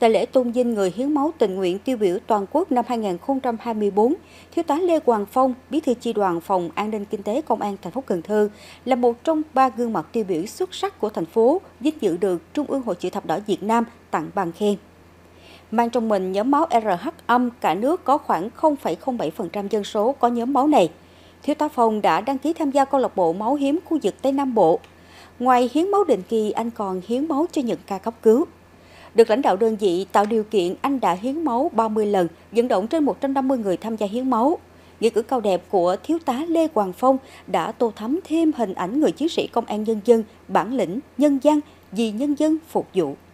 Tại lễ tôn vinh người hiến máu tình nguyện tiêu biểu toàn quốc năm 2024, Thiếu tá Lê Hoàng Phong, Bí thư chi đoàn phòng An ninh Kinh tế Công an thành phố Cần Thơ là một trong ba gương mặt tiêu biểu xuất sắc của thành phố vinh dự được Trung ương Hội chữ thập đỏ Việt Nam tặng bằng khen. Mang trong mình nhóm máu RH âm, cả nước có khoảng 0,07% dân số có nhóm máu này. Thiếu tá Phong đã đăng ký tham gia câu lạc bộ máu hiếm khu vực Tây Nam Bộ. Ngoài hiến máu định kỳ, anh còn hiến máu cho những ca cấp cứu. Được lãnh đạo đơn vị tạo điều kiện, anh đã hiến máu 30 lần, dẫn động trên 150 người tham gia hiến máu. Nghĩa cử cao đẹp của Thiếu tá Lê Hoàng Phong đã tô thắm thêm hình ảnh người chiến sĩ công an nhân dân, bản lĩnh, nhân dân vì nhân dân phục vụ.